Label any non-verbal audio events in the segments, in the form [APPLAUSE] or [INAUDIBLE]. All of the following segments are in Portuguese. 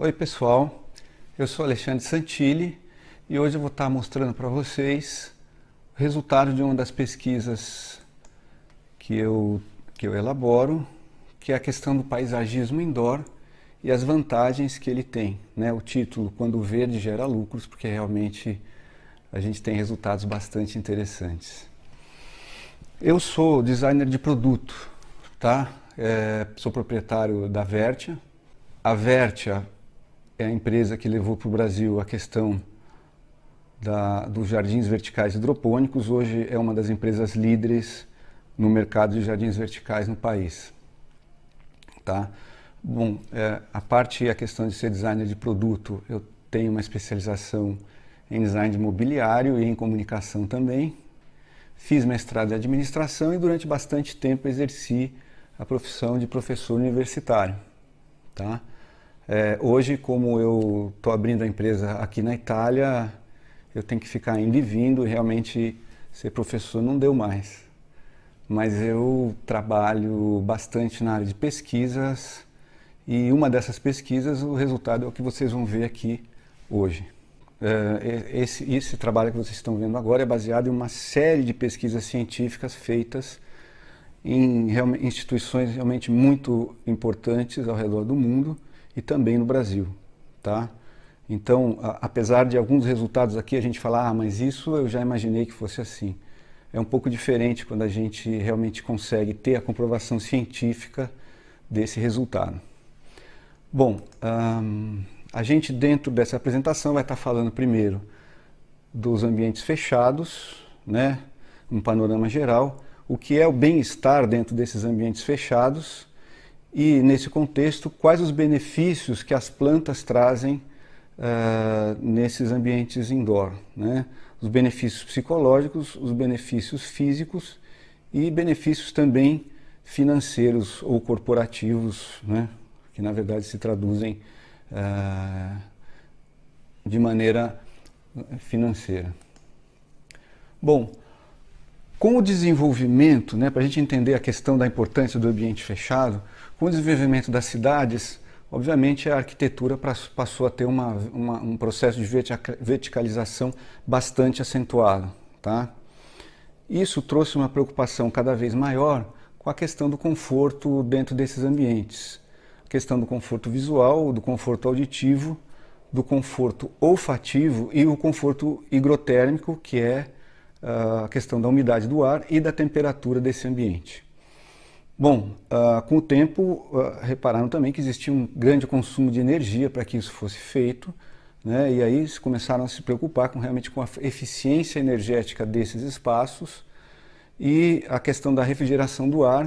Oi pessoal, eu sou Alexandre Santilli e hoje eu vou estar mostrando para vocês o resultado de uma das pesquisas que eu, que eu elaboro, que é a questão do paisagismo indoor e as vantagens que ele tem. Né? O título, Quando o Verde Gera Lucros, porque realmente a gente tem resultados bastante interessantes. Eu sou designer de produto, tá? É, sou proprietário da Vertia. A Vertia é a empresa que levou para o Brasil a questão da, dos jardins verticais hidropônicos. Hoje é uma das empresas líderes no mercado de jardins verticais no país. Tá? Bom, é, a parte a questão de ser designer de produto, eu tenho uma especialização em design de mobiliário e em comunicação também. Fiz mestrado em administração e durante bastante tempo exerci a profissão de professor universitário, tá? É, hoje, como eu estou abrindo a empresa aqui na Itália, eu tenho que ficar indo e vindo, e realmente ser professor não deu mais. Mas eu trabalho bastante na área de pesquisas, e uma dessas pesquisas, o resultado é o que vocês vão ver aqui hoje. É, esse, esse trabalho que vocês estão vendo agora é baseado em uma série de pesquisas científicas feitas em instituições realmente muito importantes ao redor do mundo e também no Brasil, tá? Então, a, apesar de alguns resultados aqui a gente falar, ah, mas isso eu já imaginei que fosse assim. É um pouco diferente quando a gente realmente consegue ter a comprovação científica desse resultado. Bom, hum, a gente dentro dessa apresentação vai estar falando primeiro dos ambientes fechados, né? um panorama geral, o que é o bem-estar dentro desses ambientes fechados e, nesse contexto, quais os benefícios que as plantas trazem uh, nesses ambientes indoor? Né? Os benefícios psicológicos, os benefícios físicos e benefícios também financeiros ou corporativos, né? que na verdade se traduzem uh, de maneira eh, financeira. Bom, com o desenvolvimento, né, para a gente entender a questão da importância do ambiente fechado, com o desenvolvimento das cidades, obviamente a arquitetura passou a ter uma, uma, um processo de verticalização bastante acentuado. Tá? Isso trouxe uma preocupação cada vez maior com a questão do conforto dentro desses ambientes. A questão do conforto visual, do conforto auditivo, do conforto olfativo e o conforto higrotérmico, que é ah, a questão da umidade do ar e da temperatura desse ambiente. Bom, uh, com o tempo uh, repararam também que existia um grande consumo de energia para que isso fosse feito, né? e aí começaram a se preocupar com, realmente com a eficiência energética desses espaços e a questão da refrigeração do ar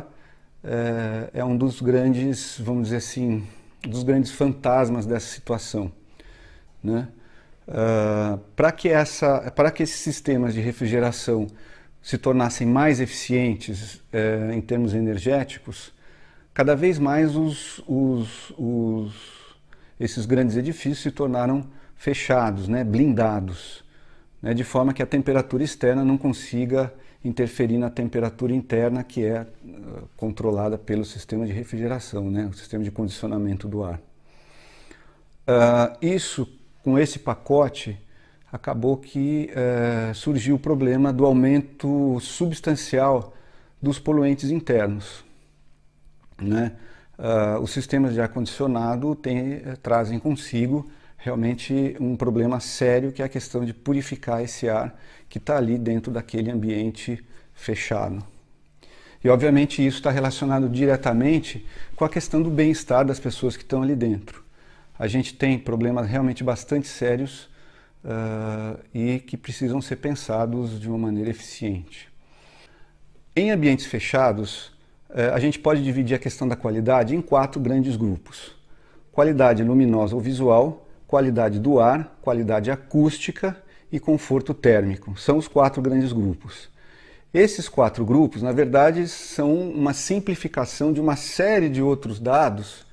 uh, é um dos grandes, vamos dizer assim, dos grandes fantasmas dessa situação. Né? Ah, para que, que esses sistemas de refrigeração se tornassem mais eficientes eh, em termos energéticos, cada vez mais os, os, os, esses grandes edifícios se tornaram fechados, né, blindados, né, de forma que a temperatura externa não consiga interferir na temperatura interna que é uh, controlada pelo sistema de refrigeração, né, o sistema de condicionamento do ar. Uh, isso, com esse pacote, acabou que eh, surgiu o problema do aumento substancial dos poluentes internos. Né? Uh, os sistemas de ar-condicionado eh, trazem consigo realmente um problema sério que é a questão de purificar esse ar que está ali dentro daquele ambiente fechado. E obviamente isso está relacionado diretamente com a questão do bem-estar das pessoas que estão ali dentro. A gente tem problemas realmente bastante sérios uh, e que precisam ser pensados de uma maneira eficiente. Em ambientes fechados, uh, a gente pode dividir a questão da qualidade em quatro grandes grupos: qualidade luminosa ou visual, qualidade do ar, qualidade acústica e conforto térmico. São os quatro grandes grupos. Esses quatro grupos, na verdade, são uma simplificação de uma série de outros dados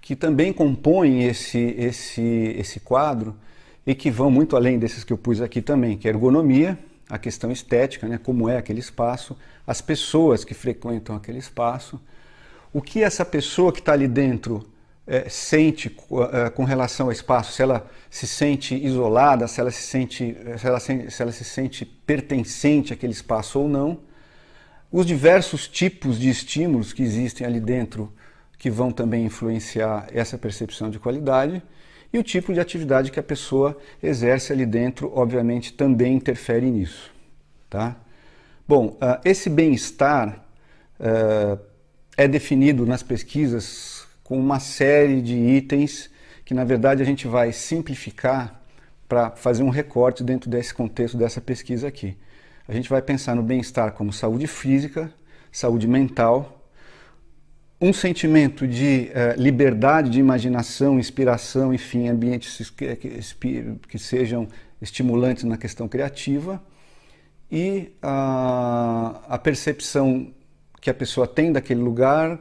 que também compõem esse, esse, esse quadro e que vão muito além desses que eu pus aqui também, que é ergonomia, a questão estética, né, como é aquele espaço, as pessoas que frequentam aquele espaço, o que essa pessoa que está ali dentro é, sente é, com relação ao espaço, se ela se sente isolada, se ela se sente, eh, se ela se, se ela se sente pertencente àquele espaço ou não, os diversos tipos de estímulos que existem ali dentro que vão também influenciar essa percepção de qualidade e o tipo de atividade que a pessoa exerce ali dentro, obviamente, também interfere nisso. Tá? Bom, ah, esse bem-estar ah, é definido nas pesquisas com uma série de itens que, na verdade, a gente vai simplificar para fazer um recorte dentro desse contexto dessa pesquisa aqui. A gente vai pensar no bem-estar como saúde física, saúde mental, um sentimento de uh, liberdade de imaginação, inspiração, enfim, ambientes que, que, que, sejam estimulantes na questão criativa e a, a percepção que a pessoa tem daquele lugar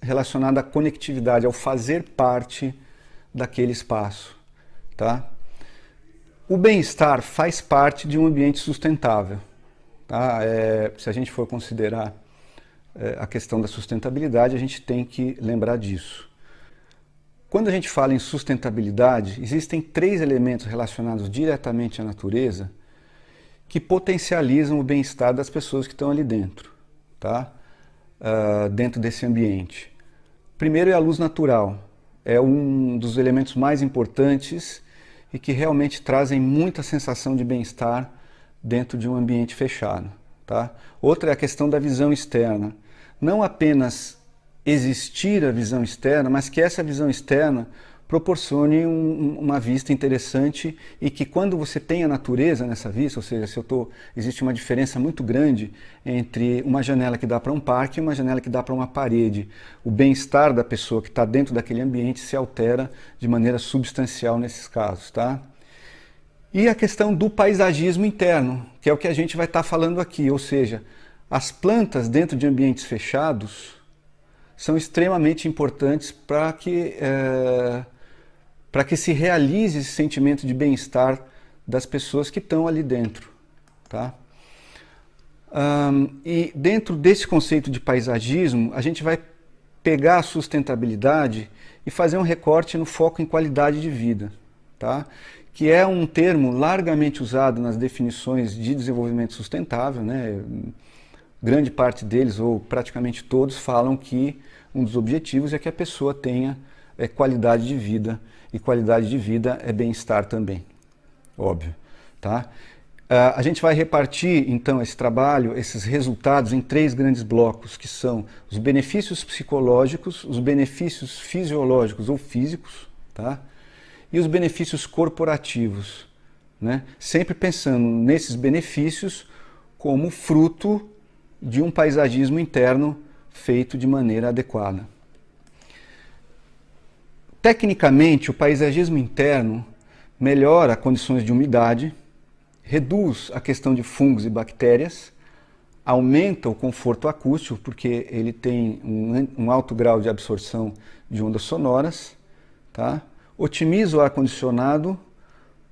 relacionada à conectividade, ao fazer parte daquele espaço, tá? O bem-estar faz parte de um ambiente sustentável, tá? É, se a gente for considerar eh, a questão da sustentabilidade, a gente tem que lembrar disso. Quando a gente fala em sustentabilidade, existem três elementos relacionados diretamente à natureza que potencializam o bem-estar das pessoas que estão ali dentro, tá? Uh, dentro desse ambiente. Primeiro é a luz natural, é um dos elementos mais importantes e que realmente trazem muita sensação de bem-estar dentro de um ambiente fechado. Tá? Outra é a questão da visão externa não apenas existir a visão externa, mas que essa visão externa proporcione um, uma vista interessante e que quando você tem a natureza nessa vista, ou seja, se eu tô, existe uma diferença muito grande entre uma janela que dá para um parque e uma janela que dá para uma parede. O bem-estar da pessoa que está dentro daquele ambiente se altera de maneira substancial nesses casos, tá? E a questão do paisagismo interno, que é o que a gente vai estar tá falando aqui, ou seja, as plantas dentro de ambientes fechados são extremamente importantes para que, é, para que se realize esse sentimento de bem-estar das pessoas que estão ali dentro. Tá? Um, e dentro desse conceito de paisagismo, a gente vai pegar a sustentabilidade e fazer um recorte no foco em qualidade de vida, tá? que é um termo largamente usado nas definições de desenvolvimento sustentável. Né? grande parte deles, ou praticamente todos, falam que um dos objetivos é que a pessoa tenha é, qualidade de vida, e qualidade de vida é bem-estar também, óbvio. Tá? Ah, a gente vai repartir então esse trabalho, esses resultados, em três grandes blocos, que são os benefícios psicológicos, os benefícios fisiológicos ou físicos, tá? e os benefícios corporativos. Né? Sempre pensando nesses benefícios como fruto de um paisagismo interno feito de maneira adequada. Tecnicamente, o paisagismo interno melhora condições de umidade, reduz a questão de fungos e bactérias, aumenta o conforto acústico, porque ele tem um, um alto grau de absorção de ondas sonoras, tá? otimiza o ar-condicionado,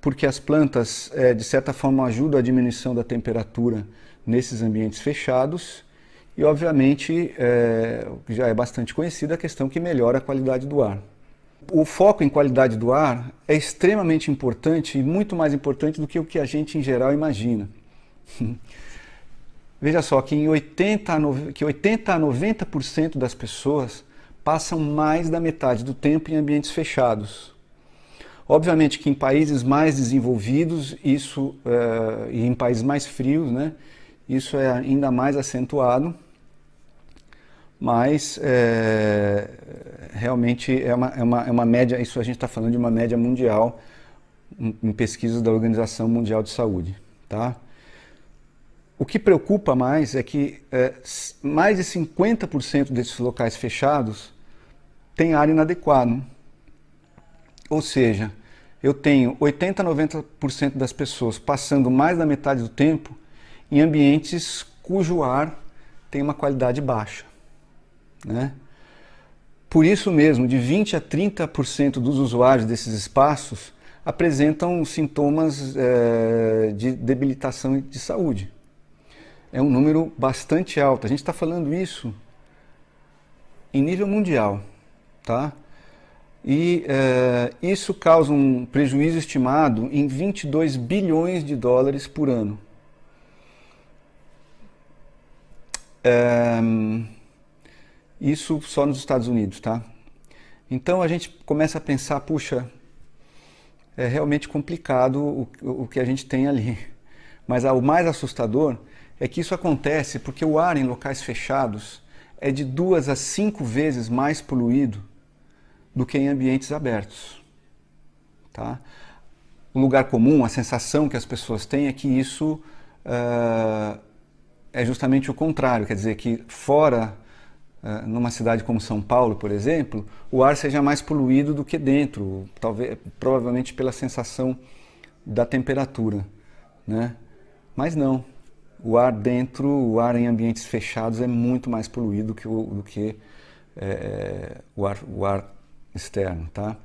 porque as plantas, eh, de certa forma, ajudam a diminuição da temperatura nesses ambientes fechados. E, obviamente, é, já é bastante conhecida a questão que melhora a qualidade do ar. O foco em qualidade do ar é extremamente importante e muito mais importante do que o que a gente em geral imagina. [LAUGHS] Veja só que, em 80 a, 90, que 80 a 90% das pessoas passam mais da metade do tempo em ambientes fechados. Obviamente que em países mais desenvolvidos isso, uh, e em países mais frios, né, isso é ainda mais acentuado, mas é, realmente é uma, é, uma, é uma média, isso a gente está falando de uma média mundial em pesquisas da Organização Mundial de Saúde. Tá? O que preocupa mais é que é, mais de 50% desses locais fechados tem área inadequada. Ou seja, eu tenho 80 a 90% das pessoas passando mais da metade do tempo em ambientes cujo ar tem uma qualidade baixa. Né? Por isso mesmo, de 20 a 30% dos usuários desses espaços apresentam sintomas é, de debilitação de saúde. É um número bastante alto. A gente está falando isso em nível mundial, tá? E é, isso causa um prejuízo estimado em 22 bilhões de dólares por ano. Um, isso só nos Estados Unidos, tá? Então a gente começa a pensar, puxa, é realmente complicado o, o que a gente tem ali. Mas o mais assustador é que isso acontece porque o ar em locais fechados é de duas a cinco vezes mais poluído do que em ambientes abertos. Tá? O lugar comum, a sensação que as pessoas têm é que isso uh, é justamente o contrário, quer dizer que fora, eh, numa cidade como São Paulo, por exemplo, o ar seja mais poluído do que dentro, talvez, provavelmente pela sensação da temperatura, né? Mas não, o ar dentro, o ar em ambientes fechados é muito mais poluído que o, do que é, o, ar, o ar externo, tá?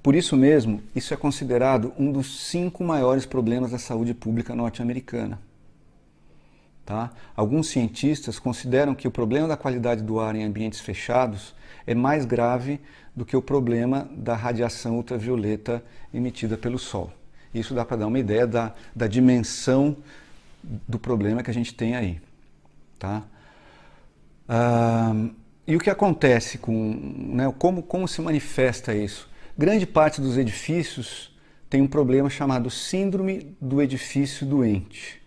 Por isso mesmo, isso é considerado um dos cinco maiores problemas da saúde pública norte-americana. Tá? Alguns cientistas consideram que o problema da qualidade do ar em ambientes fechados é mais grave do que o problema da radiação ultravioleta emitida pelo Sol. Isso dá para dar uma ideia da, da dimensão do problema que a gente tem aí. Tá? Ah, e o que acontece com. Né, como, como se manifesta isso? Grande parte dos edifícios tem um problema chamado Síndrome do Edifício Doente.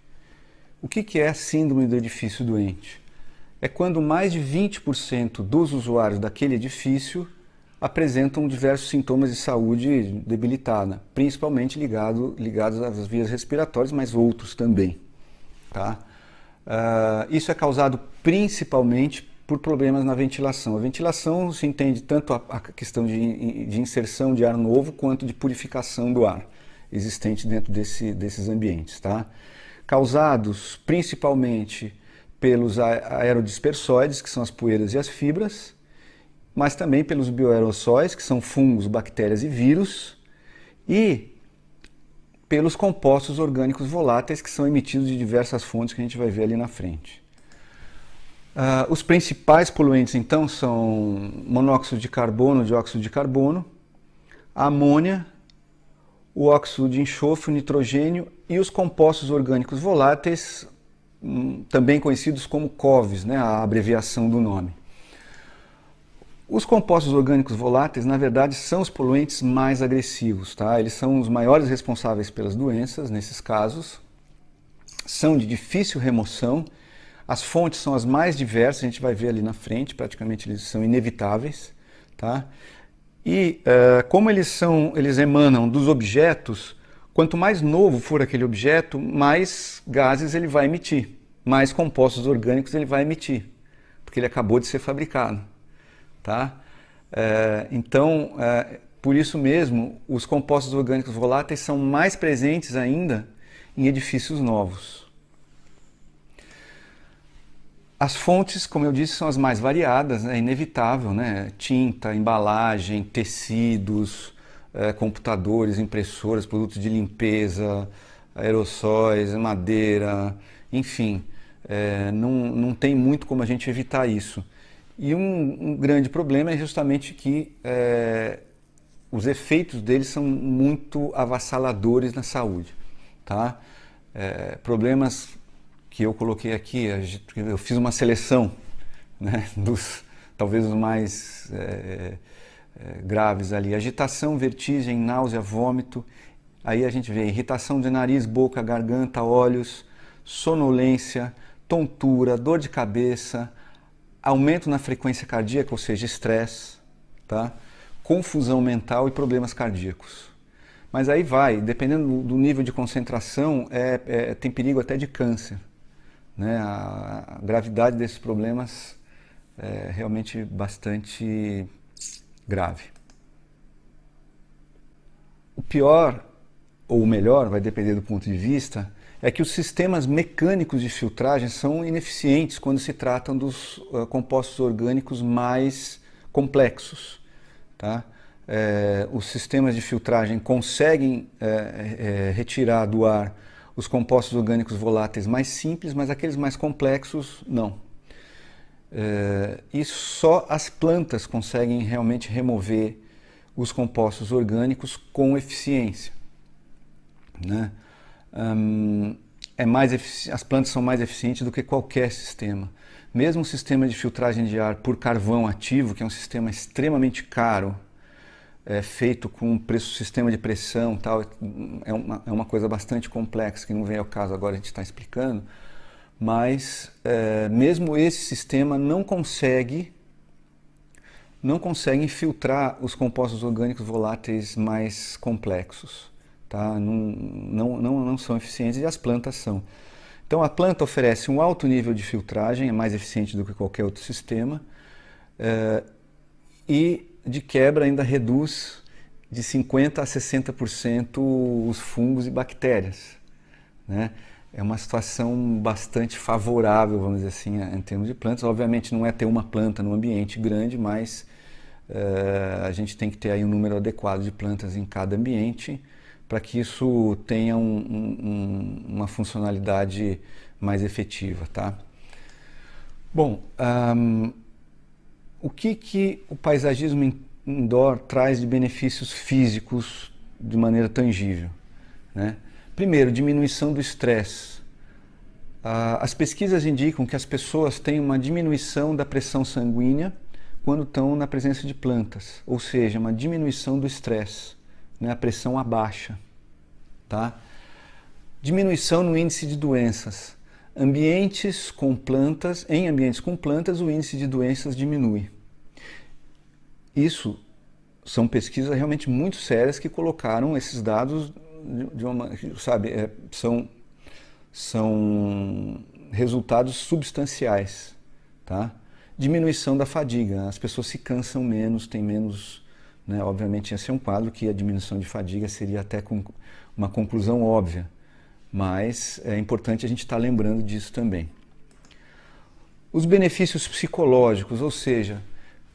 O que, é síndrome do edifício doente? É quando mais de 20% dos usuários daquele edifício apresentam diversos sintomas de saúde debilitada, principalmente ligado, ligados às vias respiratórias, mas outros também. Tá? Uh, isso é causado principalmente por problemas na ventilação. A ventilação se entende tanto a, a questão de, de, inserção de ar novo quanto de purificação do ar existente dentro desse, desses ambientes. Tá? causados principalmente pelos aerodispersóides, que são as poeiras e as fibras, mas também pelos bioaerossóis, que são fungos, bactérias e vírus, e pelos compostos orgânicos voláteis que são emitidos de diversas fontes que a gente vai ver ali na frente. Uh, os principais poluentes, então, são monóxido de carbono, dióxido de carbono, amônia, o óxido de enxofre, o nitrogênio e os compostos orgânicos voláteis, hum, também conhecidos como COVs, né, a abreviação do nome. Os compostos orgânicos voláteis, na verdade, são os poluentes mais agressivos, tá? Eles são os maiores responsáveis pelas doenças, nesses casos. São de difícil remoção. As fontes são as mais diversas, a gente vai ver ali na frente, praticamente eles são inevitáveis, tá? E uh, como eles são, eles emanam dos objetos, quanto mais novo for aquele objeto, mais gases ele vai emitir, mais compostos orgânicos ele vai emitir, porque ele acabou de ser fabricado, tá? Eh, então, eh, por isso mesmo, os compostos orgânicos voláteis são mais presentes ainda em edifícios novos. As fontes, como eu disse, são as mais variadas, é inevitável, né? Tinta, embalagem, tecidos, é, computadores, impressoras, produtos de limpeza, aerossóis, madeira, enfim, é, não, não tem muito como a gente evitar isso. E um, um grande problema é justamente que é, os efeitos deles são muito avassaladores na saúde, tá? É, problemas que eu coloquei aqui, eu fiz uma seleção né, [LAUGHS] dos talvez os mais é, é, graves ali. Agitação, vertigem, náusea, vômito. Aí a gente vê irritação de nariz, boca, garganta, olhos, sonolência, tontura, dor de cabeça, aumento na frequência cardíaca, ou seja, estresse, tá? confusão mental e problemas cardíacos. Mas aí vai, dependendo do nível de concentração, é, é tem perigo até de câncer. Né? A, gravidade desses problemas é realmente bastante grave. O pior ou o melhor, vai depender do ponto de vista, é que os sistemas mecânicos de filtragem são ineficientes quando se tratam dos uh, compostos orgânicos mais complexos. Tá? É, os sistemas de filtragem conseguem é, é, retirar do ar os compostos orgânicos voláteis mais simples, mas aqueles mais complexos, não. É, e só as plantas conseguem realmente remover os compostos orgânicos com eficiência. Né? Hum, é mais as plantas são mais eficientes do que qualquer sistema. Mesmo o sistema de filtragem de ar por carvão ativo, que é um sistema extremamente caro, é feito com um preço, sistema de pressão tal, é uma, é uma coisa bastante complexa que não vem ao caso agora a gente está explicando, mas é, mesmo esse sistema não consegue não consegue filtrar os compostos orgânicos voláteis mais complexos, tá? Não, não, não, não são eficientes e as plantas são. Então a planta oferece um alto nível de filtragem, é mais eficiente do que qualquer outro sistema, é, e de quebra ainda reduz de 50% a 60% os fungos e bactérias. Né? É uma situação bastante favorável, vamos dizer assim, em termos de plantas. Obviamente não é ter uma planta num ambiente grande, mas uh, a gente tem que ter aí um número adequado de plantas em cada ambiente para que isso tenha um, um, uma funcionalidade mais efetiva, tá? Bom, um, o que, que o paisagismo indoor traz de benefícios físicos de maneira tangível? Né? Primeiro, diminuição do estresse. Ah, as pesquisas indicam que as pessoas têm uma diminuição da pressão sanguínea quando estão na presença de plantas, ou seja, uma diminuição do estresse, né? a pressão abaixa. Tá? Diminuição no índice de doenças. Ambientes com plantas, em ambientes com plantas, o índice de doenças diminui. Isso são pesquisas realmente muito sérias que colocaram esses dados de uma, sabe, é, são são resultados substanciais, tá? Diminuição da fadiga, as pessoas se cansam menos, têm menos, né? Obviamente esse é um quadro que a diminuição de fadiga seria até uma conclusão óbvia, mas é importante a gente estar tá lembrando disso também. Os benefícios psicológicos, ou seja,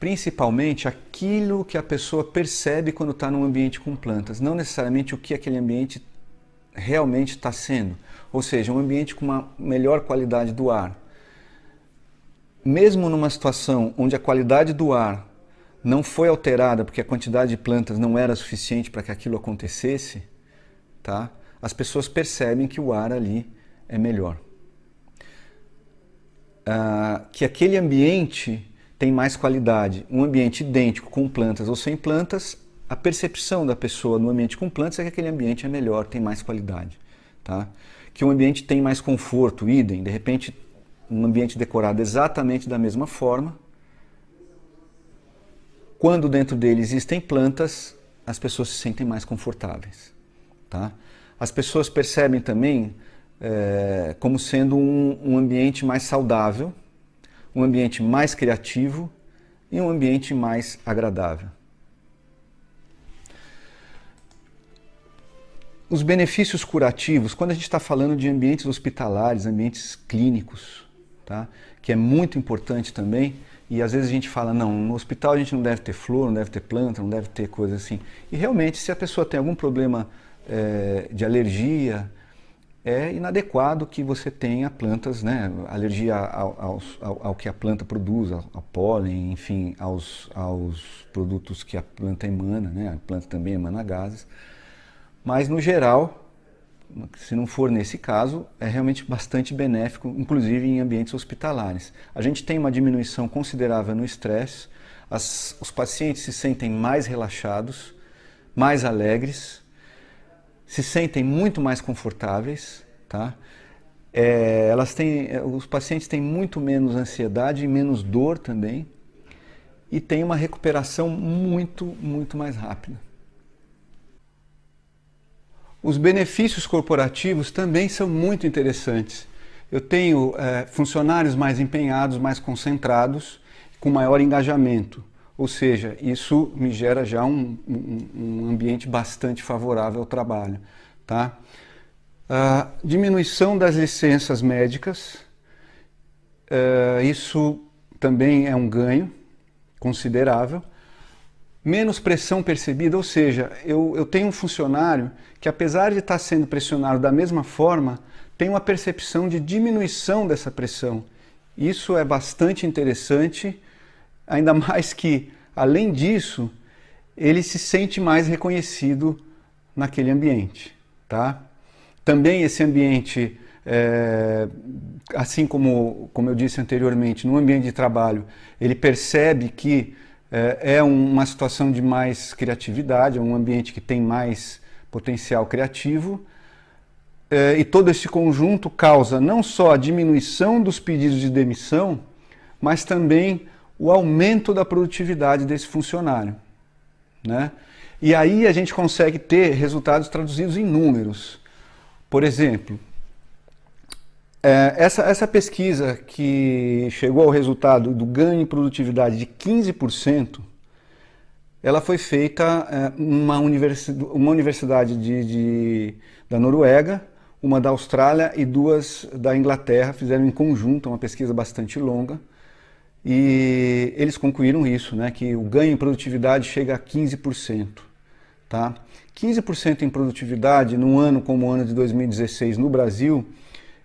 principalmente aquilo que a pessoa percebe quando está num ambiente com plantas, não necessariamente o que aquele ambiente realmente está sendo. Ou seja, um ambiente com uma melhor qualidade do ar. Mesmo numa situação onde a qualidade do ar não foi alterada porque a quantidade de plantas não era suficiente para que aquilo acontecesse, tá? as pessoas percebem que o ar ali é melhor. Ah, que aquele ambiente tem mais qualidade. Um ambiente idêntico com plantas ou sem plantas, a percepção da pessoa no ambiente com plantas é que aquele ambiente é melhor, tem mais qualidade. Tá? Que um ambiente tem mais conforto, idem. De repente, um ambiente decorado exatamente da mesma forma, quando dentro dele existem plantas, as pessoas se sentem mais confortáveis. Tá? As pessoas percebem também é, como sendo um, um ambiente mais saudável, um ambiente mais criativo e um ambiente mais agradável. Os benefícios curativos, quando a gente está falando de ambientes hospitalares, ambientes clínicos, tá? que é muito importante também, e às vezes a gente fala, não, no hospital a gente não deve ter flor, não deve ter planta, não deve ter coisa assim. E realmente, se a pessoa tem algum problema é, de alergia, é inadequado que você tenha plantas, né, alergia ao, ao, ao, que a planta produz, ao, pólen, enfim, aos, aos produtos que a planta emana, né, a planta também emana gases. Mas no geral, se não for nesse caso, é realmente bastante benéfico, inclusive em ambientes hospitalares. A gente tem uma diminuição considerável no estresse, os pacientes se sentem mais relaxados, mais alegres, se sentem muito mais confortáveis, tá? É, elas têm, é, os pacientes têm muito menos ansiedade e menos dor também, e tem uma recuperação muito, muito mais rápida. Os benefícios corporativos também são muito interessantes. Eu tenho é, funcionários mais empenhados, mais concentrados, com maior engajamento. Ou seja, isso me gera já um, um, um ambiente bastante favorável ao trabalho. Tá? diminuição das licenças médicas, eh, isso também é um ganho considerável. Menos pressão percebida, ou seja, eu, eu tenho um funcionário que, apesar de estar sendo pressionado da mesma forma, tem uma percepção de diminuição dessa pressão. Isso é bastante interessante ainda mais que, além disso, ele se sente mais reconhecido naquele ambiente, tá? Também esse ambiente, é, assim como, como eu disse anteriormente, no ambiente de trabalho, ele percebe que é, é uma situação de mais criatividade, é um ambiente que tem mais potencial criativo, é, e todo esse conjunto causa não só a diminuição dos pedidos de demissão, mas também o aumento da produtividade desse funcionário. Né? E aí a gente consegue ter resultados traduzidos em números. Por exemplo, é, essa, essa pesquisa que chegou ao resultado do ganho em produtividade de 15%, ela foi feita é, uma universidade, uma universidade de, de, da Noruega, uma da Austrália e duas da Inglaterra, fizeram em conjunto uma pesquisa bastante longa. E eles concluíram isso, né, que o ganho em produtividade chega a 15%. Tá? 15% em produtividade num ano como o ano de 2016 no Brasil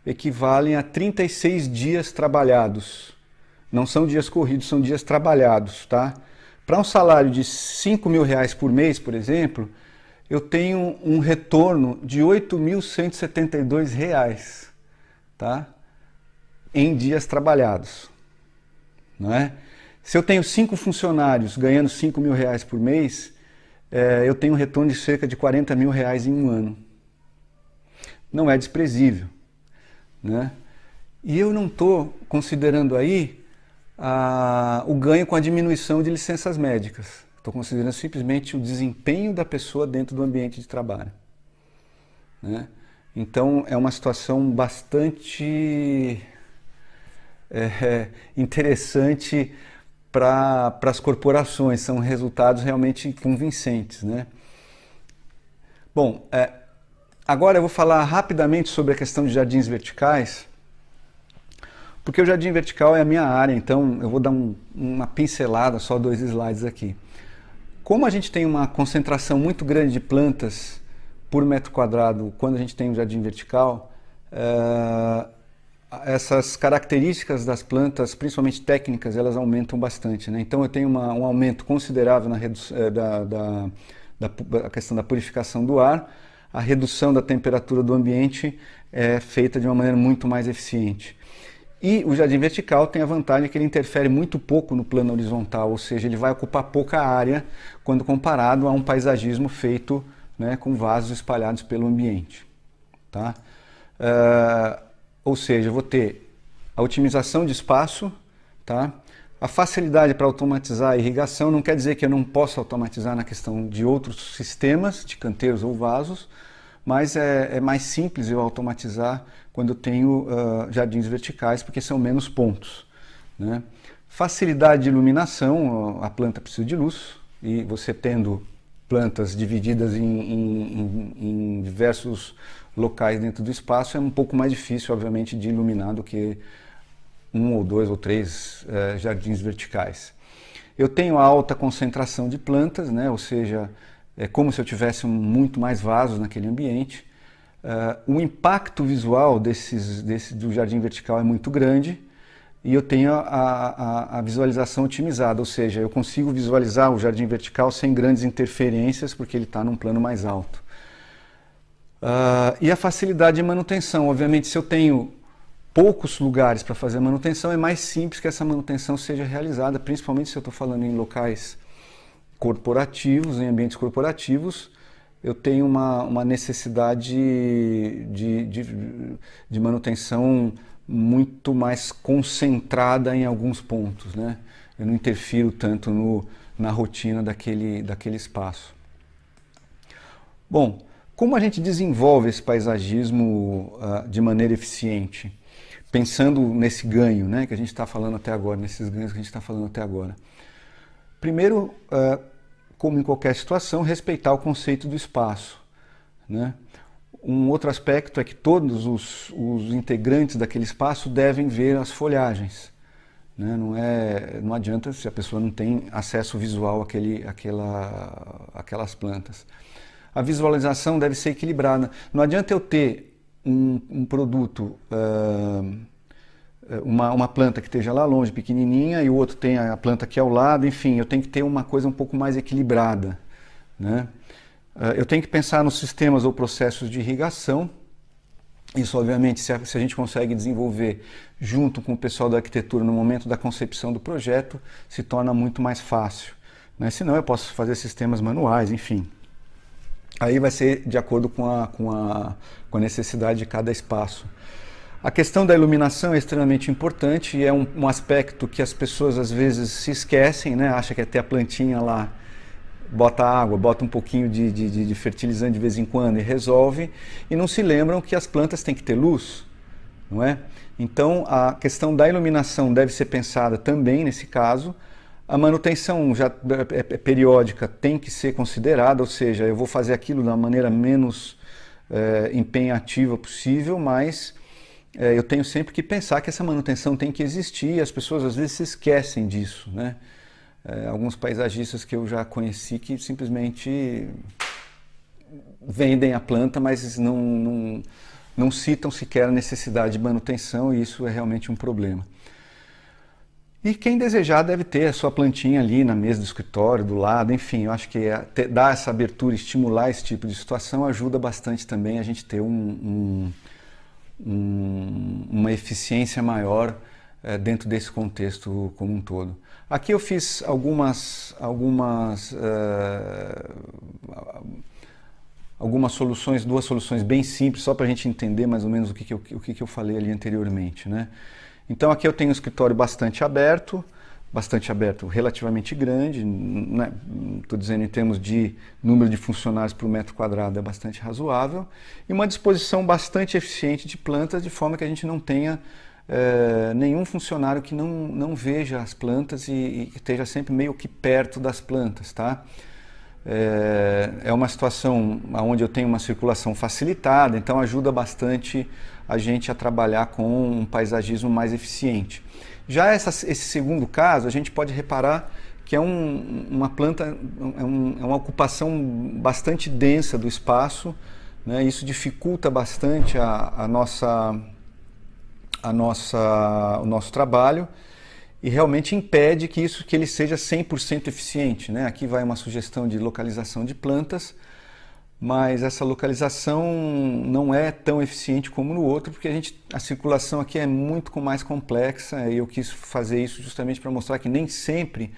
equivalem a 36 dias trabalhados. Não são dias corridos, são dias trabalhados. Tá? Para um salário de 5 mil reais por mês, por exemplo, eu tenho um retorno de 8.172 reais tá? em dias trabalhados não é? Se eu tenho cinco funcionários ganhando 5 mil reais por mês, é, eu tenho um retorno de cerca de 40 mil reais em um ano. Não é desprezível. Né? E eu não estou considerando aí a, o ganho com a diminuição de licenças médicas. Estou considerando simplesmente o desempenho da pessoa dentro do ambiente de trabalho. Né? Então é uma situação bastante é, é, interessante para as corporações, são resultados realmente convincentes. Né? Bom, é, agora eu vou falar rapidamente sobre a questão de jardins verticais, porque o jardim vertical é a minha área, então eu vou dar um, uma pincelada, só dois slides aqui. Como a gente tem uma concentração muito grande de plantas por metro quadrado quando a gente tem um jardim vertical, é, essas características das plantas, principalmente técnicas, elas aumentam bastante. Né? Então eu tenho uma, um aumento considerável na eh, da, da, da questão da purificação do ar, a redução da temperatura do ambiente é feita de uma maneira muito mais eficiente. E o jardim vertical tem a vantagem que ele interfere muito pouco no plano horizontal, ou seja, ele vai ocupar pouca área quando comparado a um paisagismo feito né, com vasos espalhados pelo ambiente. Tá? Uh, ou seja, vou ter a otimização de espaço, tá? A facilidade para automatizar a irrigação não quer dizer que eu não possa automatizar na questão de outros sistemas, de canteiros ou vasos, mas é, é mais simples eu automatizar quando eu tenho uh, jardins verticais, porque são menos pontos. Né? Facilidade de iluminação, a planta precisa de luz, e você tendo plantas divididas em, em, em, em diversos locais dentro do espaço, é um pouco mais difícil, obviamente, de iluminar do que um ou dois ou três eh, jardins verticais. Eu tenho alta concentração de plantas, né? ou seja, é como se eu tivesse muito mais vasos naquele ambiente. Uh, o impacto visual desses, desse, do jardim vertical é muito grande e eu tenho a, a, a, visualização otimizada, ou seja, eu consigo visualizar o jardim vertical sem grandes interferências porque ele está num plano mais alto. Uh, e a facilidade de manutenção. Obviamente, se eu tenho poucos lugares para fazer a manutenção, é mais simples que essa manutenção seja realizada, principalmente se eu estou falando em locais corporativos, em ambientes corporativos, eu tenho uma, uma necessidade de, de, de manutenção muito mais concentrada em alguns pontos. Né? Eu não interfiro tanto no, na rotina daquele, daquele espaço. Bom, como a gente desenvolve esse paisagismo uh, de maneira eficiente? Pensando nesse ganho né, que a gente está falando até agora, nesses ganhos que a gente está falando até agora. Primeiro, uh, como em qualquer situação, respeitar o conceito do espaço. Né? Um outro aspecto é que todos os, os integrantes daquele espaço devem ver as folhagens. Né? Não, é, não adianta se a pessoa não tem acesso visual àquele, àquela, àquelas plantas a visualização deve ser equilibrada. Não adianta eu ter um, um produto, uh, uma, uma planta que esteja lá longe, pequenininha, e o outro tem a planta aqui é ao lado, enfim, eu tenho que ter uma coisa um pouco mais equilibrada. Né? Uh, eu tenho que pensar nos sistemas ou processos de irrigação. Isso, obviamente, se a, se a, gente consegue desenvolver junto com o pessoal da arquitetura no momento da concepção do projeto, se torna muito mais fácil. Né? Senão, eu posso fazer sistemas manuais, enfim. Aí vai ser de acordo com a, com a, com a necessidade de cada espaço. A questão da iluminação é extremamente importante e é um, um, aspecto que as pessoas às vezes se esquecem, né? Acha que até a plantinha lá bota água, bota um pouquinho de, de, de, fertilizante de vez em quando e resolve, e não se lembram que as plantas têm que ter luz, não é? Então a questão da iluminação deve ser pensada também nesse caso, a manutenção já é, é, é periódica tem que ser considerada, ou seja, eu vou fazer aquilo da maneira menos é, empenhativa possível, mas é, eu tenho sempre que pensar que essa manutenção tem que existir e as pessoas às vezes se esquecem disso. Né? É, alguns paisagistas que eu já conheci que simplesmente vendem a planta, mas não, não, não citam sequer a necessidade de manutenção e isso é realmente um problema. E quem desejar deve ter a sua plantinha ali na mesa do escritório, do lado, enfim, eu acho que eh, dar essa abertura, estimular esse tipo de situação ajuda bastante também a gente ter um, um, um, uma eficiência maior é, dentro desse contexto como um todo. Aqui eu fiz algumas, algumas, uh, algumas soluções, duas soluções bem simples, só para a gente entender mais ou menos o que, que eu, o que, que eu falei ali anteriormente, né? Então aqui eu tenho um escritório bastante aberto, bastante aberto, relativamente grande, estou né? dizendo em termos de número de funcionários por metro quadrado é bastante razoável, e uma disposição bastante eficiente de plantas, de forma que a gente não tenha é, nenhum funcionário que não, não veja as plantas e, e esteja sempre meio que perto das plantas, tá? É, é uma situação onde eu tenho uma circulação facilitada, então ajuda bastante a gente a trabalhar com um paisagismo mais eficiente. Já essa, esse segundo caso, a gente pode reparar que é um, uma planta, é, um, é, uma ocupação bastante densa do espaço, né? isso dificulta bastante a, a nossa, a nossa, o nosso trabalho e realmente impede que isso que ele seja 100% eficiente. Né? Aqui vai uma sugestão de localização de plantas mas essa localização não é tão eficiente como no outro, porque a, gente, a circulação aqui é muito mais complexa e eu quis fazer isso justamente para mostrar que nem sempre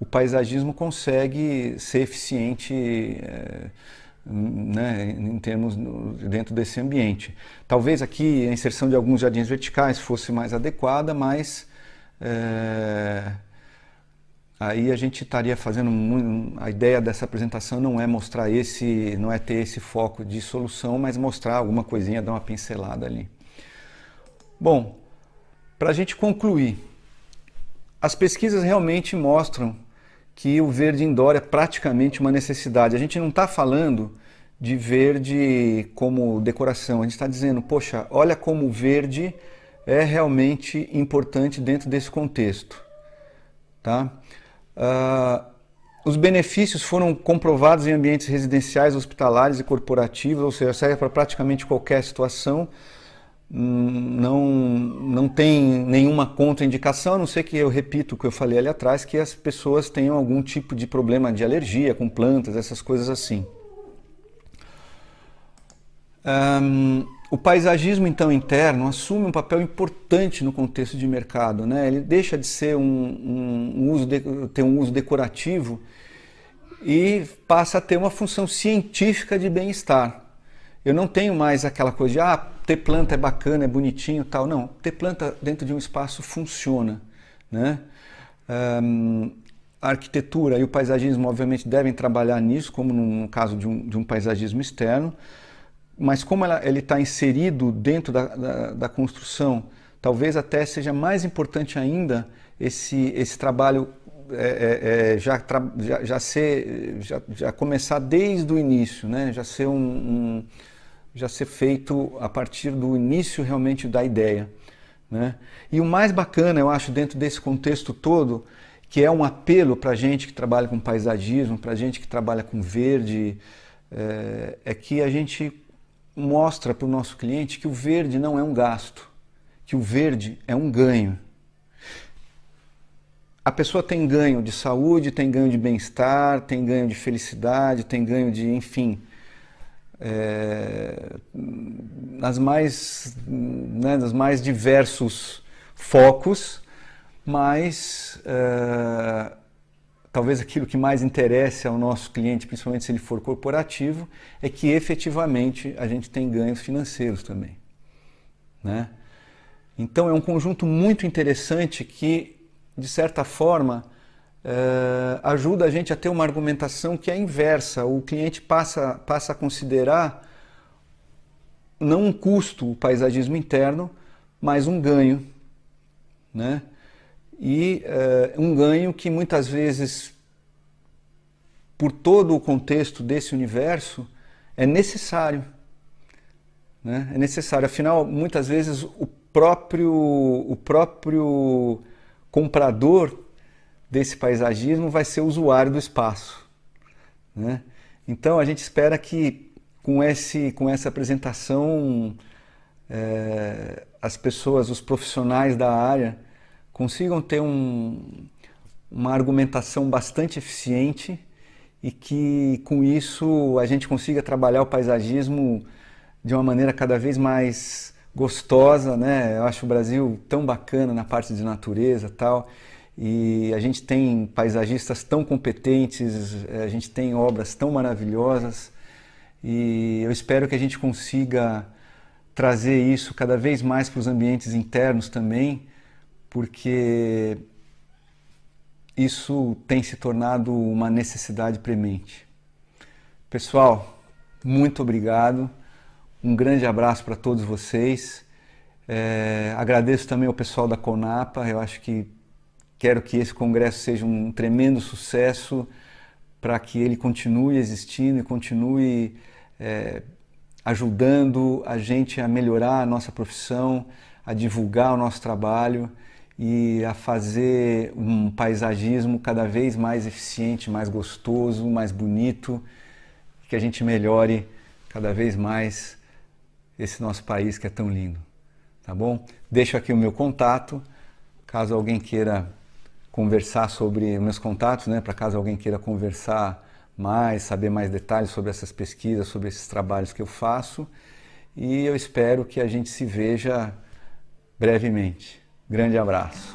o paisagismo consegue ser eficiente é, né, em termos dentro desse ambiente. Talvez aqui a inserção de alguns jardins verticais fosse mais adequada, mas é, aí a gente estaria fazendo muito, a ideia dessa apresentação não é mostrar esse, não é ter esse foco de solução, mas mostrar alguma coisinha, dar uma pincelada ali. Bom, para a gente concluir, as pesquisas realmente mostram que o verde indoor é praticamente uma necessidade. A gente não está falando de verde como decoração, a gente está dizendo, poxa, olha como o verde é realmente importante dentro desse contexto, tá? Ah, os benefícios foram comprovados em ambientes residenciais, hospitalares e corporativos, ou seja, serve para praticamente qualquer situação. Hum, não, não tem nenhuma contraindicação, a não ser que eu repito o que eu falei ali atrás, que as pessoas tenham algum tipo de problema de alergia com plantas, essas coisas assim. Um, o paisagismo, então, interno assume um papel importante no contexto de mercado. Né? Ele deixa de ser um, um, uso de, ter um uso decorativo e passa a ter uma função científica de bem-estar. Eu não tenho mais aquela coisa de ah, ter planta é bacana, é bonitinho tal. Não, ter planta dentro de um espaço funciona. Né? Um, a arquitetura e o paisagismo, obviamente, devem trabalhar nisso, como no caso de um, de um paisagismo externo mas como ela, ele está inserido dentro da, da, da, construção, talvez até seja mais importante ainda esse, esse trabalho é, é, é, já, tra, já, já, ser, já, já, começar desde o início, né? já, ser um, um, já ser feito a partir do início realmente da ideia. Né? E o mais bacana, eu acho, dentro desse contexto todo, que é um apelo para gente que trabalha com paisagismo, para gente que trabalha com verde, é, é que a gente mostra para o nosso cliente que o verde não é um gasto, que o verde é um ganho. A pessoa tem ganho de saúde, tem ganho de bem-estar, tem ganho de felicidade, tem ganho de, enfim, é, nas mais, né, nas mais diversos focos, mas é, talvez aquilo que mais interessa ao nosso cliente, principalmente se ele for corporativo, é que efetivamente a gente tem ganhos financeiros também. Né? Então é um conjunto muito interessante que, de certa forma, eh, ajuda a gente a ter uma argumentação que é inversa. O cliente passa, passa a considerar não um custo o paisagismo interno, mas um ganho. Né? e uh, um ganho que muitas vezes, por todo o contexto desse universo, é necessário. Né? É necessário. Afinal, muitas vezes o próprio, o próprio comprador desse paisagismo vai ser usuário do espaço. Né? Então a gente espera que com, esse, com essa apresentação é, as pessoas, os profissionais da área, consigam ter um, uma argumentação bastante eficiente e que com isso a gente consiga trabalhar o paisagismo de uma maneira cada vez mais gostosa, né? Eu acho o Brasil tão bacana na parte de natureza tal. E a gente tem paisagistas tão competentes, eh, a gente tem obras tão maravilhosas. E eu espero que a gente consiga trazer isso cada vez mais para os ambientes internos também porque isso tem se tornado uma necessidade premente. Pessoal, muito obrigado. Um grande abraço para todos vocês. É, agradeço também ao pessoal da Conapa. Eu acho que quero que esse congresso seja um tremendo sucesso para que ele continue existindo e continue é, ajudando a gente a melhorar a nossa profissão, a divulgar o nosso trabalho e a fazer um paisagismo cada vez mais eficiente, mais gostoso, mais bonito, que a gente melhore cada vez mais esse nosso país que é tão lindo, tá bom? Deixo aqui o meu contato, caso alguém queira conversar sobre meus contatos, né, para caso alguém queira conversar mais, saber mais detalhes sobre essas pesquisas, sobre esses trabalhos que eu faço. E eu espero que a gente se veja brevemente. Grande abraço.